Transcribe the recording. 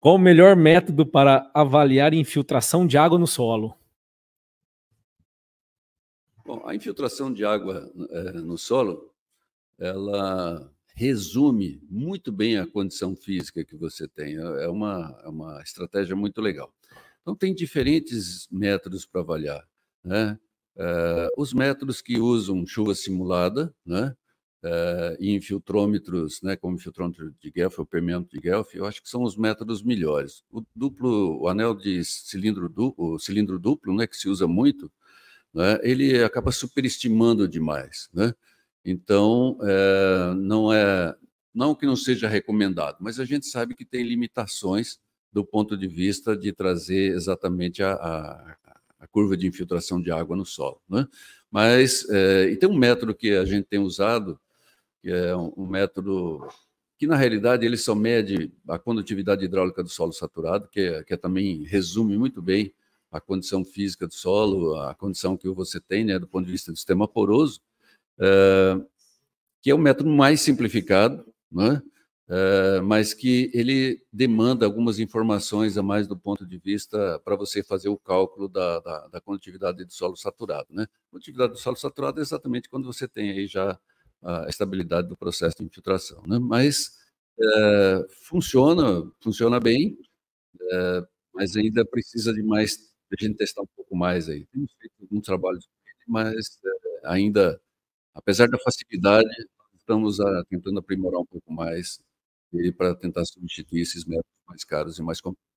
Qual o melhor método para avaliar infiltração de água no solo? Bom, a infiltração de água é, no solo, ela resume muito bem a condição física que você tem. É, é uma, é uma estratégia muito legal. Então, tem diferentes métodos para avaliar. Né? É, os métodos que usam chuva simulada, né? uh, e infiltrômetros, né, como infiltrômetro de Guelph, o permeâmetro de Guelph, eu acho que são os métodos melhores. O duplo, o anel de cilindro duplo, o cilindro duplo, né, que se usa muito, né, ele acaba superestimando demais, né? Então, é, não é não que não seja recomendado, mas a gente sabe que tem limitações do ponto de vista de trazer exatamente a, a, a curva de infiltração de água no solo, né? Mas é, e tem um método que a gente tem usado que é um, método que, na realidade, ele só mede a condutividade hidráulica do solo saturado, que, é, que é também resume muito bem a condição física do solo, a condição que você tem, né, do ponto de vista do sistema poroso, eh, que é o método mais simplificado, né, mas que ele demanda algumas informações a mais do ponto de vista para você fazer o cálculo da, da, da condutividade do solo saturado. Né? Condutividade do solo saturado é exatamente quando você tem aí já a estabilidade do processo de infiltração. Né? Mas é, funciona, funciona bem, é, mas ainda precisa de mais, de a gente testar um pouco mais aí. Temos feito algum trabalho, mas é, ainda, apesar da facilidade, estamos a, ah, tentando aprimorar um pouco mais ele para tentar substituir esses métodos mais caros e mais complexos.